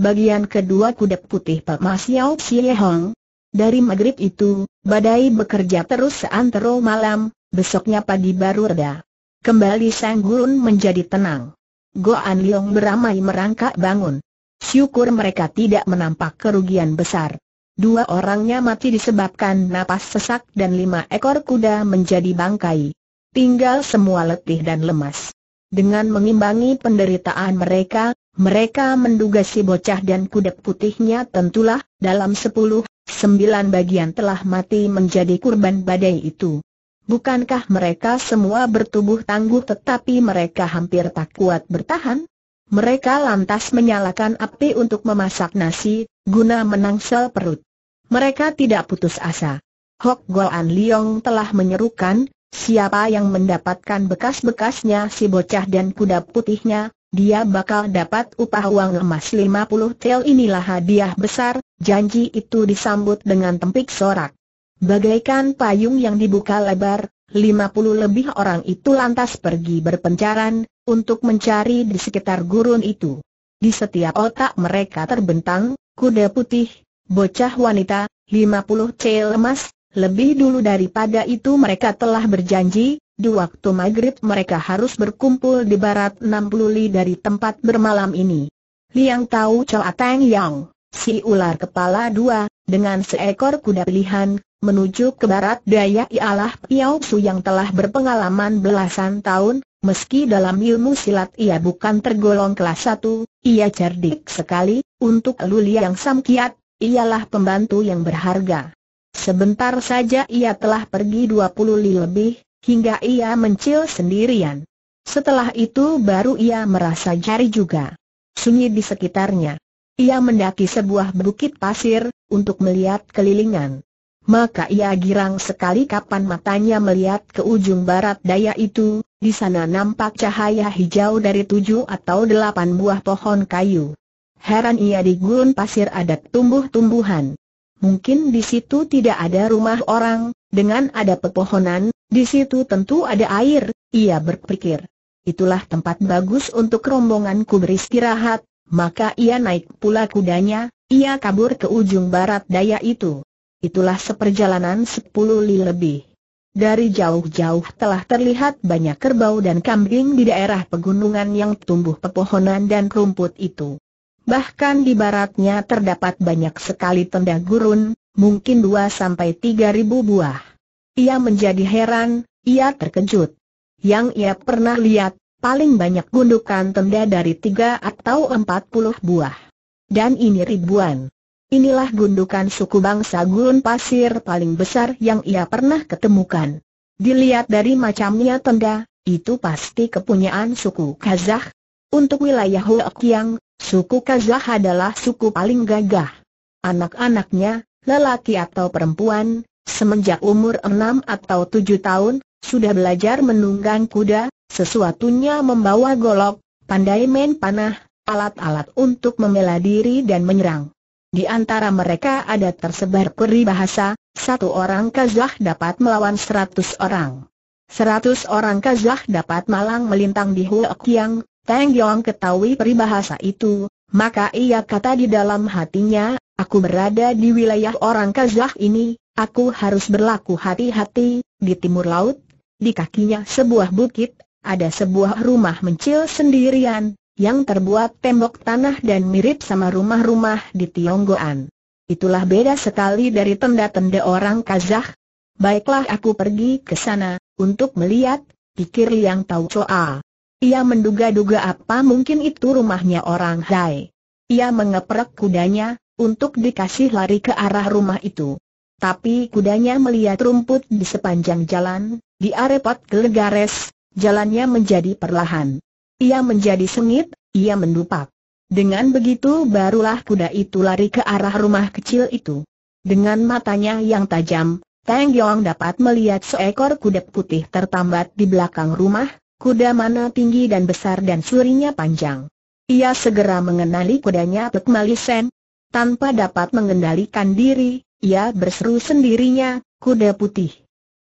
bagian kedua kuda putih Pak Mas Yao Xie Hong. Dari maghrib itu, badai bekerja terus seantero malam, besoknya pagi baru reda. Kembali Sang Gurun menjadi tenang. Goan Leong beramai merangkak bangun. Syukur mereka tidak menampak kerugian besar. Dua orangnya mati disebabkan napas sesak dan lima ekor kuda menjadi bangkai. Tinggal semua letih dan lemas. Dengan mengimbangi penderitaan mereka, mereka menduga si bocah dan kuda putihnya tentulah, dalam sepuluh, sembilan bagian telah mati menjadi kurban badai itu. Bukankah mereka semua bertubuh tangguh tetapi mereka hampir tak kuat bertahan? Mereka lantas menyalakan api untuk memasak nasi, guna menangsel perut. Mereka tidak putus asa. Hok Goan Liong telah menyerukan, siapa yang mendapatkan bekas-bekasnya si bocah dan kuda putihnya, dia bakal dapat upah uang emas 50 tel inilah hadiah besar, janji itu disambut dengan tempik sorak. Bagaikan payung yang dibuka lebar, 50 lebih orang itu lantas pergi berpencaran, untuk mencari di sekitar gurun itu. Di setiap otak mereka terbentang, kuda putih, bocah wanita, 50 tel emas, lebih dulu daripada itu mereka telah berjanji, di waktu maghrib mereka harus berkumpul di barat 60 li dari tempat bermalam ini. Liang tahu Choa Tang Yang, si ular kepala dua, dengan seekor kuda pilihan, menuju ke barat daya ialah Piao Su yang telah berpengalaman belasan tahun, meski dalam ilmu silat ia bukan tergolong kelas satu, ia cerdik sekali, untuk Lu Liang Sam Kiat, ialah pembantu yang berharga. Sebentar saja ia telah pergi 20 li lebih, hingga ia mencil sendirian. Setelah itu baru ia merasa jari juga. Sunyi di sekitarnya. Ia mendaki sebuah bukit pasir, untuk melihat kelilingan. Maka ia girang sekali kapan matanya melihat ke ujung barat daya itu, di sana nampak cahaya hijau dari tujuh atau delapan buah pohon kayu. Heran ia di gurun pasir adat tumbuh-tumbuhan. Mungkin di situ tidak ada rumah orang, dengan ada pepohonan, di situ tentu ada air, ia berpikir. Itulah tempat bagus untuk rombonganku beristirahat, maka ia naik pula kudanya, ia kabur ke ujung barat daya itu. Itulah seperjalanan sepuluh li lebih. Dari jauh-jauh telah terlihat banyak kerbau dan kambing di daerah pegunungan yang tumbuh pepohonan dan rumput itu. Bahkan di baratnya terdapat banyak sekali tenda gurun, mungkin dua sampai tiga ribu buah. Ia menjadi heran, ia terkejut. Yang ia pernah lihat, paling banyak gundukan tenda dari tiga atau empat puluh buah. Dan ini ribuan. Inilah gundukan suku bangsa gurun pasir paling besar yang ia pernah ketemukan. Dilihat dari macamnya tenda, itu pasti kepunyaan suku Kazakh. Untuk wilayah Huokyang, suku Kazakh adalah suku paling gagah. Anak-anaknya, lelaki atau perempuan, semenjak umur enam atau tujuh tahun, sudah belajar menunggang kuda, sesuatunya membawa golok, pandai main panah, alat-alat untuk membela diri dan menyerang. Di antara mereka ada tersebar peribahasa, satu orang Kazah dapat melawan seratus orang. Seratus orang Kazah dapat malang melintang di Huakiang, Yang, Teng Yong ketahui peribahasa itu, maka ia kata di dalam hatinya, aku berada di wilayah orang Kazakh ini, aku harus berlaku hati-hati, di timur laut, di kakinya sebuah bukit, ada sebuah rumah mencil sendirian, yang terbuat tembok tanah dan mirip sama rumah-rumah di Tionggoan. Itulah beda sekali dari tenda-tenda orang Kazakh. Baiklah aku pergi ke sana, untuk melihat, pikir Liang Tau Choa. Ia menduga-duga apa mungkin itu rumahnya orang Zai. Ia mengeprek kudanya, untuk dikasih lari ke arah rumah itu. Tapi kudanya melihat rumput di sepanjang jalan, diarepot arepot gelegares, jalannya menjadi perlahan. Ia menjadi sengit, ia mendupak. Dengan begitu barulah kuda itu lari ke arah rumah kecil itu. Dengan matanya yang tajam, Tang Yong dapat melihat seekor kuda putih tertambat di belakang rumah, kuda mana tinggi dan besar dan surinya panjang. Ia segera mengenali kudanya Pek Malisen. Tanpa dapat mengendalikan diri, ia berseru sendirinya, kuda putih.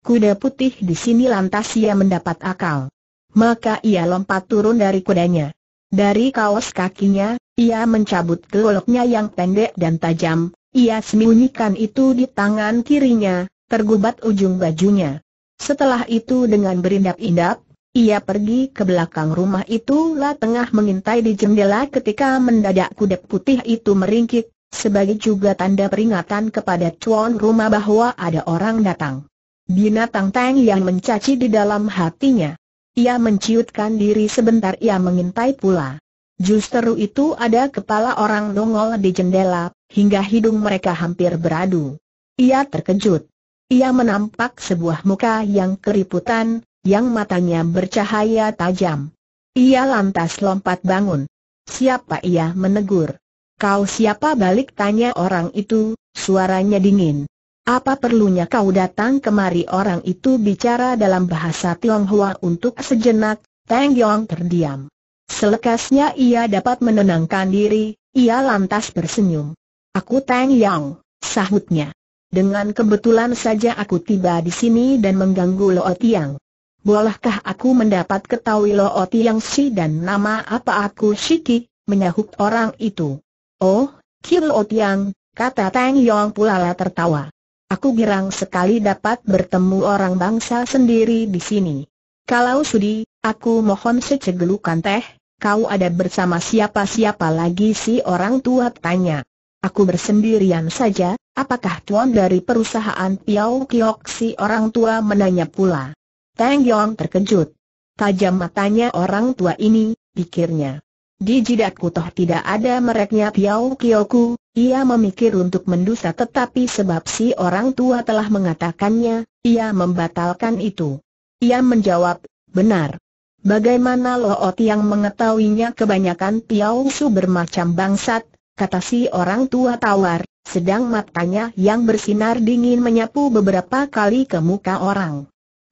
Kuda putih di sini lantas ia mendapat akal. Maka ia lompat turun dari kudanya. Dari kaos kakinya, ia mencabut goloknya yang pendek dan tajam, ia sembunyikan itu di tangan kirinya, tergubat ujung bajunya. Setelah itu dengan berindap-indap, ia pergi ke belakang rumah itu lah tengah mengintai di jendela ketika mendadak kudep putih itu meringkik, sebagai juga tanda peringatan kepada cuan rumah bahwa ada orang datang. Binatang Tang yang mencaci di dalam hatinya. Ia menciutkan diri sebentar ia mengintai pula. Justru itu ada kepala orang nongol di jendela, hingga hidung mereka hampir beradu. Ia terkejut. Ia menampak sebuah muka yang keriputan, yang matanya bercahaya tajam. Ia lantas lompat bangun. Siapa ia menegur? Kau siapa balik tanya orang itu, suaranya dingin. Apa perlunya kau datang kemari orang itu bicara dalam bahasa Tionghoa untuk sejenak, Tang Yong terdiam. Selekasnya ia dapat menenangkan diri, ia lantas bersenyum. Aku Tang Yong, sahutnya. Dengan kebetulan saja aku tiba di sini dan mengganggu Lo Tiang bolehkah aku mendapat ketahui Lo Oti yang si dan nama apa aku Shiki, menyahut orang itu. Oh, Kil Otiang, kata Tang Yong lah tertawa. Aku girang sekali dapat bertemu orang bangsa sendiri di sini. Kalau sudi, aku mohon secegelukan teh, kau ada bersama siapa-siapa lagi si orang tua tanya. Aku bersendirian saja, apakah tuan dari perusahaan Piau Kiok si orang tua menanya pula. Tang Yong terkejut. Tajam matanya orang tua ini, pikirnya. Di jidatku toh tidak ada mereknya Piao Kioku, ia memikir untuk mendusa tetapi sebab si orang tua telah mengatakannya, ia membatalkan itu. Ia menjawab, benar. Bagaimana Loot yang mengetahuinya kebanyakan Piao Su bermacam bangsat, kata si orang tua tawar, sedang matanya yang bersinar dingin menyapu beberapa kali ke muka orang.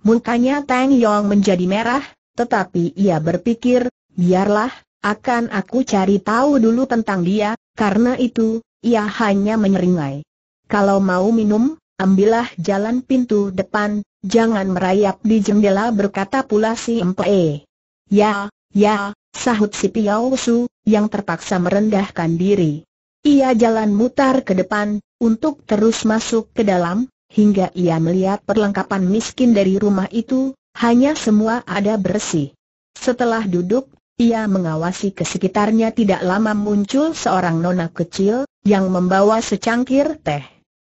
Mukanya Tang Yong menjadi merah, tetapi ia berpikir, biarlah, akan aku cari tahu dulu tentang dia, karena itu, ia hanya menyeringai. Kalau mau minum, ambillah jalan pintu depan, jangan merayap di jendela berkata pula si Mpe. Ya, ya, sahut si Piao Su, yang terpaksa merendahkan diri. Ia jalan mutar ke depan, untuk terus masuk ke dalam, hingga ia melihat perlengkapan miskin dari rumah itu, hanya semua ada bersih. Setelah duduk, ia mengawasi ke sekitarnya tidak lama muncul seorang nona kecil, yang membawa secangkir teh.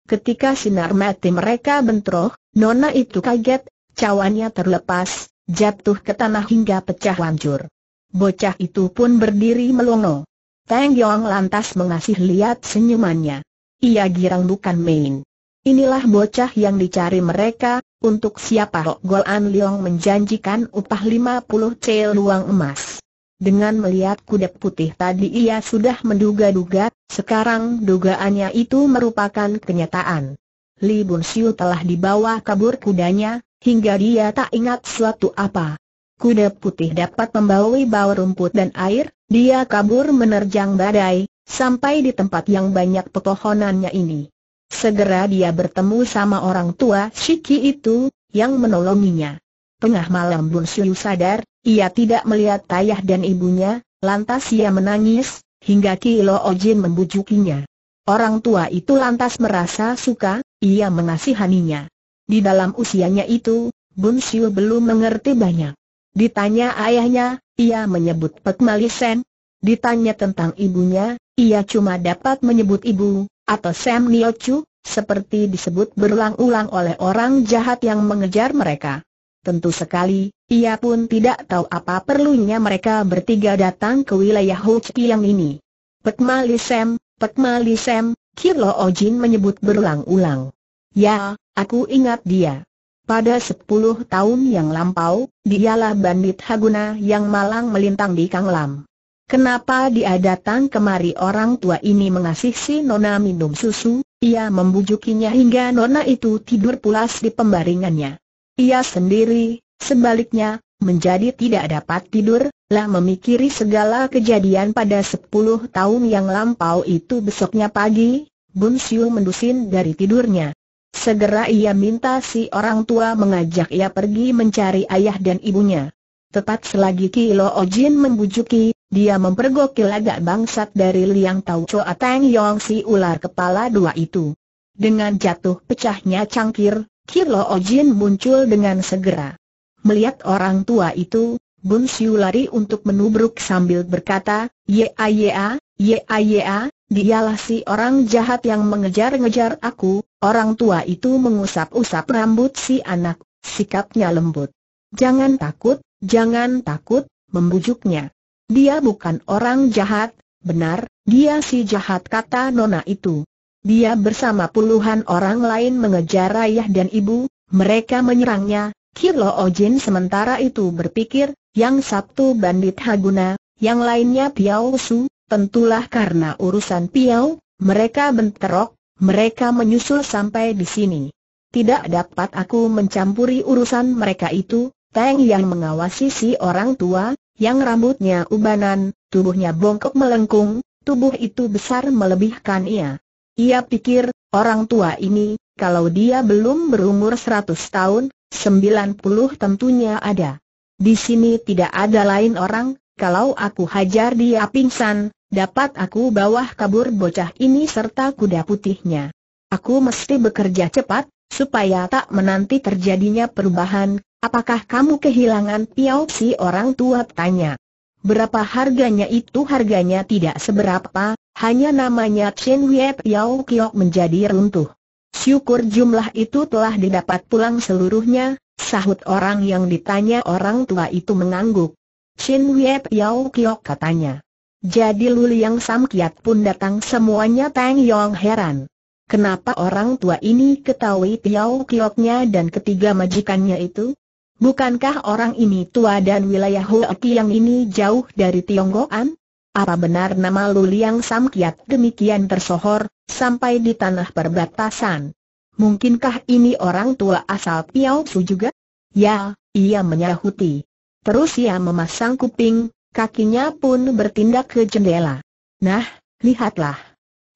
Ketika sinar mati mereka bentroh, nona itu kaget, cawannya terlepas, jatuh ke tanah hingga pecah hancur. Bocah itu pun berdiri melongo. Tang Yong lantas mengasih lihat senyumannya. Ia girang bukan main. Inilah bocah yang dicari mereka, untuk siapa Hok An Leong menjanjikan upah 50 cel luang emas. Dengan melihat kuda putih tadi ia sudah menduga-duga, sekarang dugaannya itu merupakan kenyataan. Li Bun Siu telah dibawa kabur kudanya, hingga dia tak ingat suatu apa. Kuda putih dapat membawa bau rumput dan air, dia kabur menerjang badai, sampai di tempat yang banyak pepohonannya ini. Segera dia bertemu sama orang tua Shiki itu, yang menolonginya. Tengah malam Bun Siu sadar, ia tidak melihat ayah dan ibunya, lantas ia menangis, hingga kilo Ojin membujukinya. Orang tua itu lantas merasa suka, ia mengasihaninya. Di dalam usianya itu, Bun Siu belum mengerti banyak. Ditanya ayahnya, ia menyebut Pek Malisen. Ditanya tentang ibunya, ia cuma dapat menyebut ibu, atau Sam Niochu, seperti disebut berulang-ulang oleh orang jahat yang mengejar mereka. Tentu sekali, ia pun tidak tahu apa perlunya mereka bertiga datang ke wilayah Hochiang ini. Pekmali Sam, Pekmali Sam, Kilo Ojin menyebut berulang-ulang. Ya, aku ingat dia. Pada sepuluh tahun yang lampau, dialah bandit Haguna yang malang melintang di Kang Lam. Kenapa dia datang kemari orang tua ini mengasih si Nona minum susu, ia membujukinya hingga Nona itu tidur pulas di pembaringannya. Ia sendiri, sebaliknya, menjadi tidak dapat tidur, lah memikiri segala kejadian pada sepuluh tahun yang lampau itu besoknya pagi, Bun Siu mendusin dari tidurnya. Segera ia minta si orang tua mengajak ia pergi mencari ayah dan ibunya. Tepat selagi Kilo Ojin membujuki, dia mempergokil agak bangsat dari Liang Tau Choa Tang Yong si ular kepala dua itu. Dengan jatuh pecahnya cangkir, Kilo Ojin muncul dengan segera. Melihat orang tua itu, Bun Siu lari untuk menubruk sambil berkata, Yea Yea, Yea Yea, dialah si orang jahat yang mengejar-ngejar aku, orang tua itu mengusap-usap rambut si anak, sikapnya lembut. Jangan takut, Jangan takut, membujuknya. Dia bukan orang jahat, benar, dia si jahat kata Nona itu. Dia bersama puluhan orang lain mengejar ayah dan ibu, mereka menyerangnya, Kilo Ojin sementara itu berpikir, yang satu bandit Haguna, yang lainnya Piao Su, tentulah karena urusan Piao, mereka bentrok, mereka menyusul sampai di sini. Tidak dapat aku mencampuri urusan mereka itu, Teng yang mengawasi si orang tua, yang rambutnya ubanan, tubuhnya bongkok melengkung, tubuh itu besar melebihkan ia. Ia pikir, orang tua ini, kalau dia belum berumur 100 tahun, 90 tentunya ada. Di sini tidak ada lain orang, kalau aku hajar dia pingsan, dapat aku bawa kabur bocah ini serta kuda putihnya. Aku mesti bekerja cepat, supaya tak menanti terjadinya perubahan, Apakah kamu kehilangan Piao si orang tua tanya. Berapa harganya itu harganya tidak seberapa, hanya namanya Chen Wei Piao Kiok menjadi runtuh. Syukur jumlah itu telah didapat pulang seluruhnya, sahut orang yang ditanya orang tua itu mengangguk. Chen Wei Piao Kiok katanya. Jadi Lu Liang Sam Kiat pun datang semuanya Tang Yong heran. Kenapa orang tua ini ketahui Piao Kioknya dan ketiga majikannya itu? Bukankah orang ini tua dan wilayah yang ini jauh dari Tionggoan? Apa benar nama Luliang Kiat demikian tersohor, sampai di tanah perbatasan? Mungkinkah ini orang tua asal Piaosu juga? Ya, ia menyahuti. Terus ia memasang kuping, kakinya pun bertindak ke jendela. Nah, lihatlah.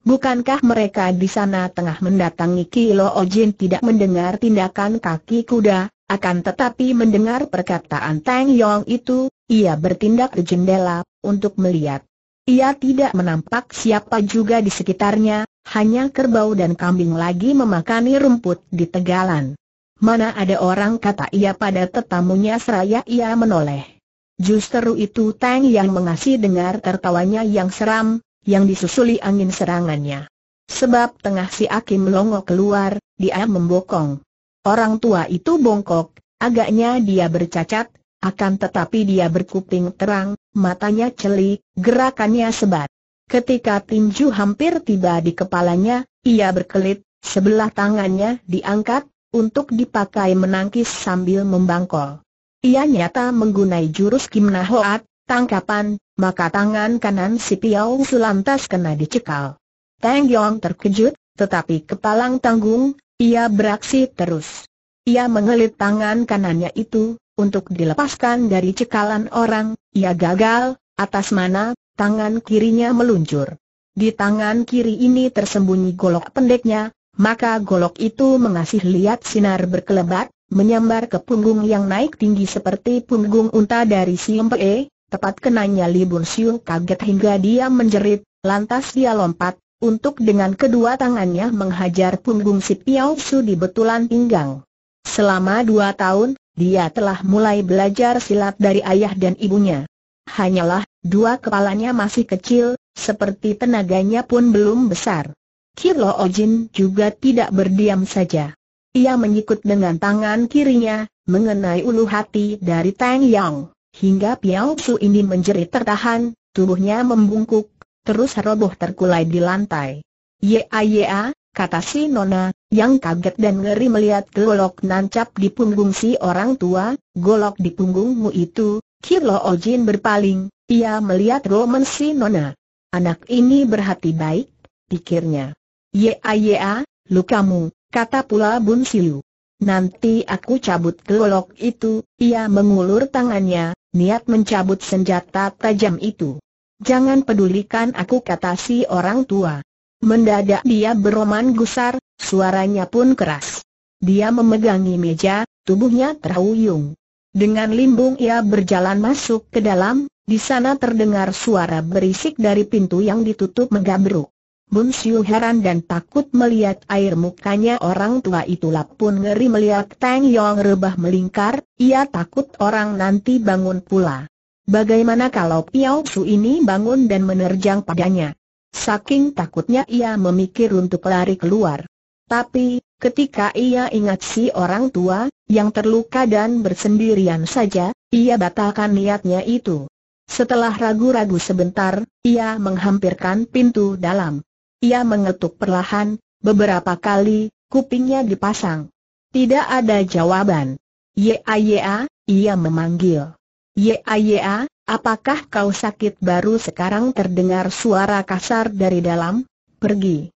Bukankah mereka di sana tengah mendatangi Kilo Ojin tidak mendengar tindakan kaki kuda, akan tetapi mendengar perkataan Tang Yong itu, ia bertindak ke jendela, untuk melihat. Ia tidak menampak siapa juga di sekitarnya, hanya kerbau dan kambing lagi memakani rumput di tegalan. Mana ada orang kata ia pada tetamunya seraya ia menoleh. Justru itu Tang yang mengasih dengar tertawanya yang seram, yang disusuli angin serangannya. Sebab tengah si Akim longok keluar, dia membokong. Orang tua itu bongkok, agaknya dia bercacat, akan tetapi dia berkuping terang, matanya celik, gerakannya sebat. Ketika tinju hampir tiba di kepalanya, ia berkelit, sebelah tangannya diangkat, untuk dipakai menangkis sambil membangkol. Ia nyata menggunai jurus Kimna Hoat, tangkapan, maka tangan kanan si Piao selantas kena dicekal. Tang Yong terkejut, tetapi kepalang tanggung, ia beraksi terus. Ia mengelit tangan kanannya itu, untuk dilepaskan dari cekalan orang, ia gagal, atas mana, tangan kirinya meluncur. Di tangan kiri ini tersembunyi golok pendeknya, maka golok itu mengasih lihat sinar berkelebat, menyambar ke punggung yang naik tinggi seperti punggung unta dari Siempe, tepat kenanya Libun Siung kaget hingga dia menjerit, lantas dia lompat, untuk dengan kedua tangannya menghajar punggung si Piao Su di betulan pinggang. Selama dua tahun, dia telah mulai belajar silat dari ayah dan ibunya. Hanyalah, dua kepalanya masih kecil, seperti tenaganya pun belum besar. Kirlo Ojin juga tidak berdiam saja. Ia menyikut dengan tangan kirinya, mengenai ulu hati dari Tang Yang, hingga Piao Su ini menjerit tertahan, tubuhnya membungkuk, terus roboh terkulai di lantai. Ya ya, kata si Nona, yang kaget dan ngeri melihat golok nancap di punggung si orang tua, golok di punggungmu itu, Kilo Ojin berpaling, ia melihat Roman si Nona. Anak ini berhati baik, pikirnya. Ya ya, lukamu, kata pula Bun Silu. Nanti aku cabut golok itu, ia mengulur tangannya, niat mencabut senjata tajam itu. Jangan pedulikan aku kata si orang tua. Mendadak dia beroman gusar, suaranya pun keras. Dia memegangi meja, tubuhnya terhuyung. Dengan limbung ia berjalan masuk ke dalam, di sana terdengar suara berisik dari pintu yang ditutup megabruk. Bun Siu heran dan takut melihat air mukanya orang tua itu pun ngeri melihat Tang Yong rebah melingkar, ia takut orang nanti bangun pula. Bagaimana kalau Piao Su ini bangun dan menerjang padanya? Saking takutnya ia memikir untuk lari keluar. Tapi, ketika ia ingat si orang tua, yang terluka dan bersendirian saja, ia batalkan niatnya itu. Setelah ragu-ragu sebentar, ia menghampirkan pintu dalam. Ia mengetuk perlahan, beberapa kali, kupingnya dipasang. Tidak ada jawaban. Ya, ya, ia memanggil. Ya, ya, apakah kau sakit baru sekarang terdengar suara kasar dari dalam? Pergi.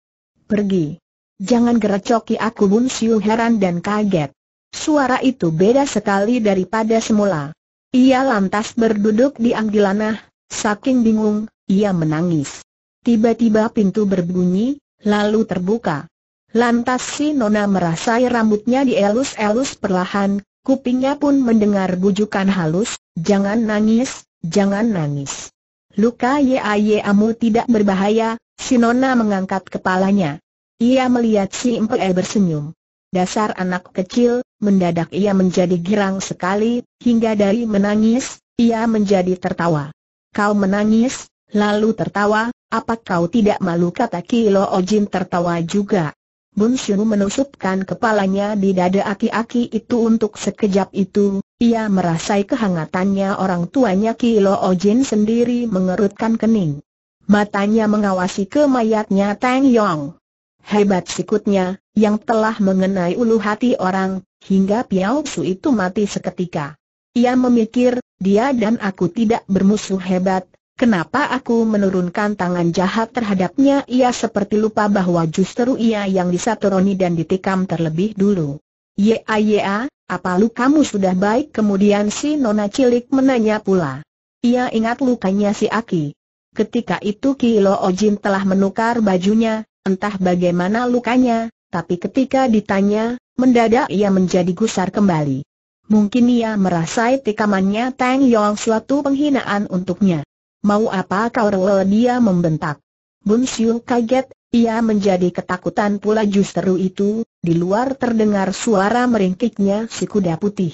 Pergi. Jangan gerecoki aku Bun Siu heran dan kaget. Suara itu beda sekali daripada semula. Ia lantas berduduk di anggilanah, saking bingung, ia menangis. Tiba-tiba pintu berbunyi, lalu terbuka. Lantas si Nona merasai rambutnya dielus-elus perlahan, kupingnya pun mendengar bujukan halus, Jangan nangis, jangan nangis. Luka Yayamu tidak berbahaya, Sinona mengangkat kepalanya. Ia melihat si Empe bersenyum. Dasar anak kecil, mendadak ia menjadi girang sekali, hingga dari menangis, ia menjadi tertawa. Kau menangis, lalu tertawa, apa kau tidak malu kata Kilo Ojin tertawa juga. Bun Xiu menusukkan kepalanya di dada aki-aki itu untuk sekejap itu, ia merasai kehangatannya orang tuanya Kilo Ojin sendiri mengerutkan kening. Matanya mengawasi ke mayatnya Tang Yong. Hebat sikutnya, yang telah mengenai ulu hati orang, hingga Piao Su itu mati seketika. Ia memikir, dia dan aku tidak bermusuh hebat, Kenapa aku menurunkan tangan jahat terhadapnya? Ia seperti lupa bahwa justru ia yang disatroni dan ditikam terlebih dulu. Ya ya, apa lu kamu sudah baik? Kemudian si nona cilik menanya pula. Ia ingat lukanya si Aki. Ketika itu Kilo Ojin telah menukar bajunya, entah bagaimana lukanya, tapi ketika ditanya, mendadak ia menjadi gusar kembali. Mungkin ia merasai tikamannya Tang Yong suatu penghinaan untuknya. Mau apa kau rewel dia membentak. Bun Siu kaget, ia menjadi ketakutan pula justru itu, di luar terdengar suara meringkiknya si kuda putih.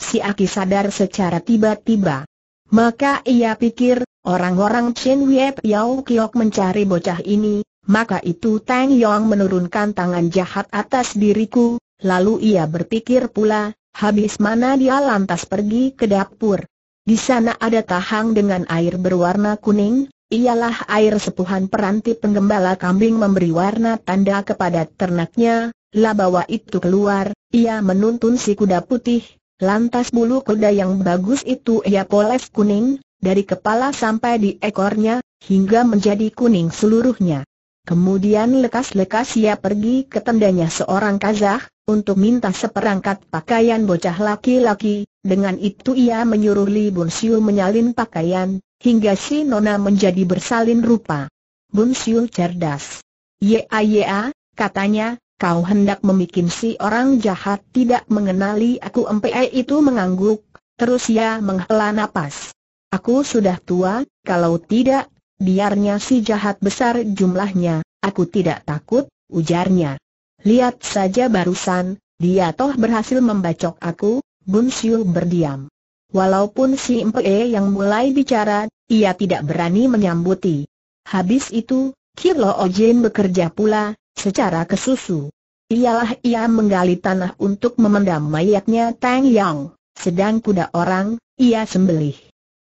Si Aki sadar secara tiba-tiba. Maka ia pikir, orang-orang Chen Wiep Yau Kiok mencari bocah ini, maka itu Tang Yong menurunkan tangan jahat atas diriku, lalu ia berpikir pula, habis mana dia lantas pergi ke dapur. Di sana ada tahang dengan air berwarna kuning, ialah air sepuhan peranti penggembala kambing memberi warna tanda kepada ternaknya, bawa itu keluar, ia menuntun si kuda putih, lantas bulu kuda yang bagus itu ia poles kuning, dari kepala sampai di ekornya, hingga menjadi kuning seluruhnya. Kemudian lekas-lekas ia pergi ke tendanya seorang Kazah untuk minta seperangkat pakaian bocah laki-laki, dengan itu ia menyuruh Li Bun Siu menyalin pakaian, hingga si Nona menjadi bersalin rupa. Bun Siu cerdas. Ya ya, katanya, kau hendak memikin si orang jahat tidak mengenali aku MPI itu mengangguk, terus ia menghela napas. Aku sudah tua, kalau tidak, biarnya si jahat besar jumlahnya, aku tidak takut, ujarnya. Lihat saja barusan, dia toh berhasil membacok aku, Bun Siu berdiam. Walaupun si Mpe yang mulai bicara, ia tidak berani menyambuti. Habis itu, Kilo Ojin bekerja pula, secara kesusu. Ialah ia menggali tanah untuk memendam mayatnya Tang Yang, sedang kuda orang, ia sembelih.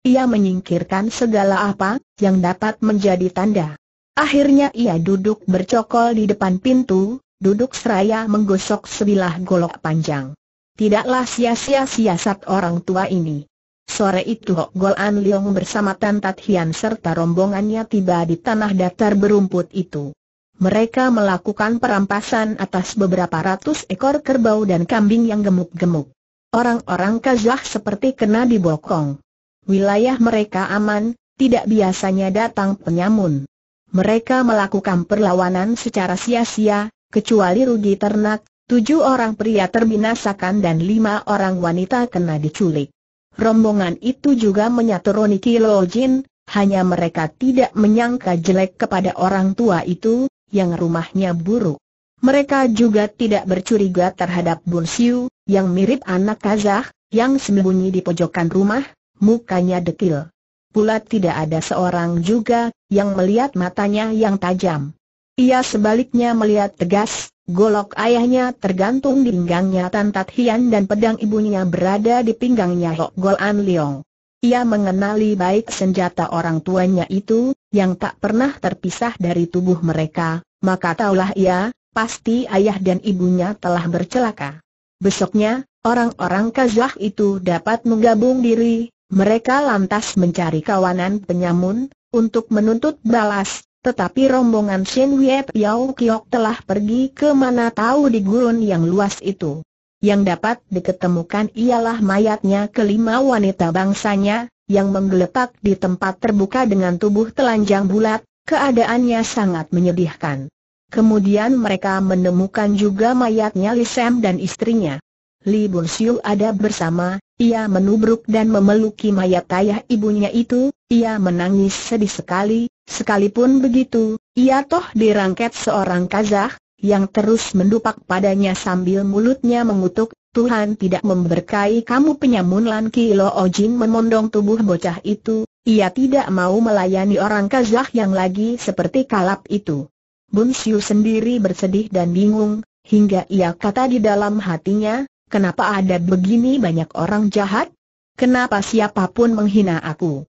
Ia menyingkirkan segala apa yang dapat menjadi tanda. Akhirnya ia duduk bercokol di depan pintu, duduk seraya menggosok sebilah golok panjang tidaklah sia-sia siasat orang tua ini. Sore itu Hok Gol An Leong bersama Tan Tat Hian serta rombongannya tiba di tanah datar berumput itu. Mereka melakukan perampasan atas beberapa ratus ekor kerbau dan kambing yang gemuk-gemuk. Orang-orang Kazakh seperti kena dibokong. Wilayah mereka aman, tidak biasanya datang penyamun. Mereka melakukan perlawanan secara sia-sia, kecuali rugi ternak, Tujuh orang pria terbinasakan dan lima orang wanita kena diculik. Rombongan itu juga menyatu Kilo Jin, hanya mereka tidak menyangka jelek kepada orang tua itu, yang rumahnya buruk. Mereka juga tidak bercuriga terhadap Bun Siu, yang mirip anak Kazakh, yang sembunyi di pojokan rumah, mukanya dekil. Pula tidak ada seorang juga, yang melihat matanya yang tajam. Ia sebaliknya melihat tegas, Golok ayahnya tergantung di pinggangnya Tan Tat Hian dan pedang ibunya berada di pinggangnya Hok Gol An Leong. Ia mengenali baik senjata orang tuanya itu, yang tak pernah terpisah dari tubuh mereka, maka taulah ia, pasti ayah dan ibunya telah bercelaka. Besoknya, orang-orang Kazah itu dapat menggabung diri, mereka lantas mencari kawanan penyamun, untuk menuntut balas, tetapi rombongan Shen Wei Piao Kiok telah pergi ke mana tahu di gurun yang luas itu. Yang dapat diketemukan ialah mayatnya kelima wanita bangsanya, yang menggeletak di tempat terbuka dengan tubuh telanjang bulat, keadaannya sangat menyedihkan. Kemudian mereka menemukan juga mayatnya Li Sam dan istrinya. Li Bun Siu ada bersama, ia menubruk dan memeluki mayat ayah ibunya itu, ia menangis sedih sekali, sekalipun begitu, ia toh dirangket seorang Kazah, yang terus mendupak padanya sambil mulutnya mengutuk, Tuhan tidak memberkahi kamu penyamun Lan Kilo Ojin memondong tubuh bocah itu, ia tidak mau melayani orang Kazah yang lagi seperti kalap itu. Bun Siu sendiri bersedih dan bingung, hingga ia kata di dalam hatinya, Kenapa ada begini banyak orang jahat? Kenapa siapapun menghina aku?